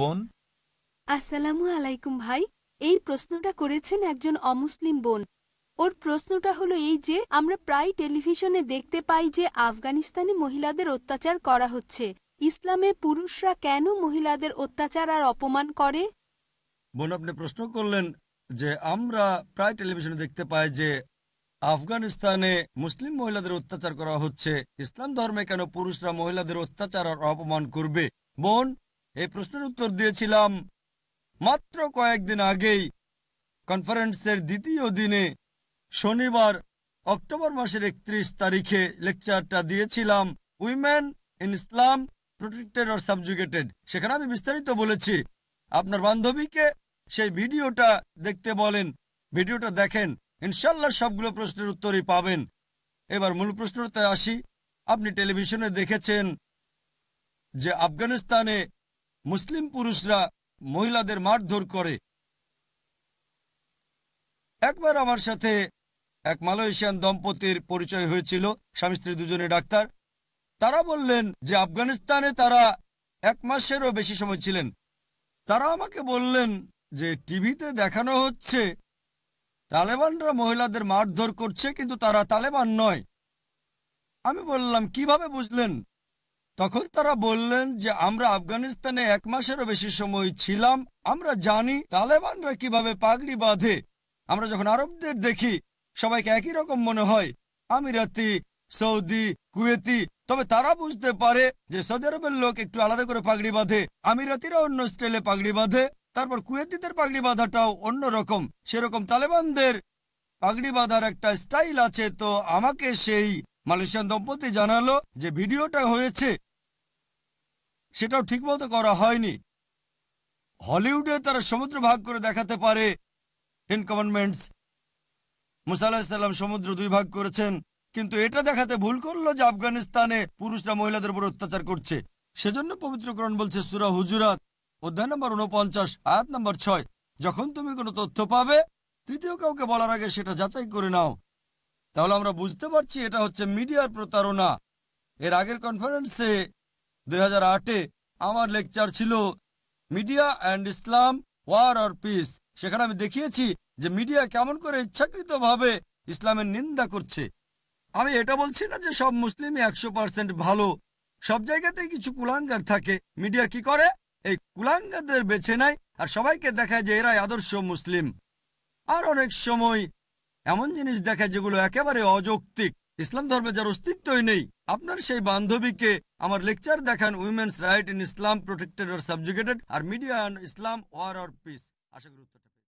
বোন আসসালামু আলাইকুম ভাই এই প্রশ্নটা করেছেন একজন অমুসলিম বোন ওর প্রশ্নটা হলো এই যে আমরা প্রায় টেলিভিশনে দেখতে পাই যে আফগানিস্তানে মহিলাদের অত্যাচার করা হচ্ছে ইসলামে পুরুষরা কেন মহিলাদের অত্যাচার আর অপমান করে বোন আপনি প্রশ্ন করলেন যে আমরা প্রায় টেলিভিশনে দেখতে পাই যে আফগানিস্তানে মুসলিম মহিলাদের অত্যাচার করা হচ্ছে ইসলাম ধর্মে কেন পুরুষরা মহিলাদের অত্যাচার আর অপমান করবে বোন এই প্রশ্নের উত্তর দিয়েছিলাম মাত্র কয়েকদিন আগেই কনফারেন্সের দ্বিতীয় দিনে শনিবার অক্টোবর মাসের একত্রিশ তারিখে লেকচারটা দিয়েছিলাম women in Islam protected or subjugated সেখানে আমি বিস্তারিত বলেছি আপনার বান্ধবীকে সেই ভিডিওটা দেখতে বলেন ভিডিওটা দেখেন ইনশাল্লাহ সবগুলো প্রশ্নের উত্তরই পাবেন এবার মূল প্রশ্নতে আসি আপনি টেলিভিশনে দেখেছেন যে আফগানিস্তানে মুসলিম পুরুষরা মহিলাদের মারধর করে একবার আমার সাথে এক মালয়েশিয়ান দম্পতির পরিচয় হয়েছিল স্বামী স্ত্রী দুজনে ডাক্তার তারা বললেন যে আফগানিস্তানে তারা এক মাসেরও বেশি সময় ছিলেন তারা আমাকে বললেন যে টিভিতে দেখানো হচ্ছে তালেবানরা মহিলাদের মারধর করছে কিন্তু তারা তালেবান নয় আমি বললাম কিভাবে বুঝলেন তখন তারা বললেন যে আমরা আফগানিস্তানে এক মাসেরও বেশি সময় ছিলাম আমরা জানি তালেবানরা কিভাবে পাগড়ি বাঁধে আমরা যখন আরবদের দেখি সবাইকে একই রকম মনে হয় আমিরাতি সৌদি কুয়েতি তবে তারা বুঝতে পারে যে সৌদি আরবের লোক একটু আলাদা করে পাগড়ি বাঁধে আমিরাতিরা অন্য স্টাইলে পাগড়ি বাঁধে তারপর কুয়েতিদের পাগড়ি বাঁধাটাও অন্যরকম সেরকম তালেবানদের পাগড়ি বাঁধার একটা স্টাইল আছে তো আমাকে সেই মালয়েশিয়ান দম্পতি জানালো যে ভিডিওটা হয়েছে সেটাও ঠিকমতো করা হয়নি হলিউডে তারা সমুদ্র ভাগ করে দেখাতে পারে টেন কমান্ডমেন্টস মুসাল্লাহাম সমুদ্র দুই ভাগ করেছেন কিন্তু এটা দেখাতে ভুল করলো যে আফগানিস্তানে পুরুষরা মহিলাদের উপর অত্যাচার করছে সেজন্য পবিত্রকরণ বলছে সুরা হুজুরাত অধ্যায় নম্বর উনপঞ্চাশ আয়াত নম্বর ছয় যখন তুমি কোনো তথ্য পাবে তৃতীয় কাউকে বলার আগে সেটা যাচাই করে নাও তাহলে আমরা বুঝতে পারছি এটা হচ্ছে মিডিয়ার প্রতারণা এর আগের কনফারেন্সে আটে আমার লেকচার ছিল media and Islam war or peace সেখানে আমি দেখিয়েছি যে মিডিয়া কেমন করে ইচ্ছাকৃতভাবে ইসলামের নিন্দা করছে আমি এটা বলছি না যে সব মুসলিমই একশো পার্সেন্ট ভালো সব জায়গাতেই কিছু কুলাঙ্গার থাকে মিডিয়া কি করে এই কুলাঙ্গারদের বেছে নেয় আর সবাইকে দেখায় যে এরাই আদর্শ মুসলিম আর অনেক সময় এমন জিনিস দেখায় যেগুলো একেবারে অযৌক্তিক ইসলাম ধর্মে যার অস্তিত্বই নেই আপনার সেই বান্ধবীকে আমার লেকচার দেখান women's right in Islam protected আর সাবজুকেটেড আর media and Islam war or peace আশা করি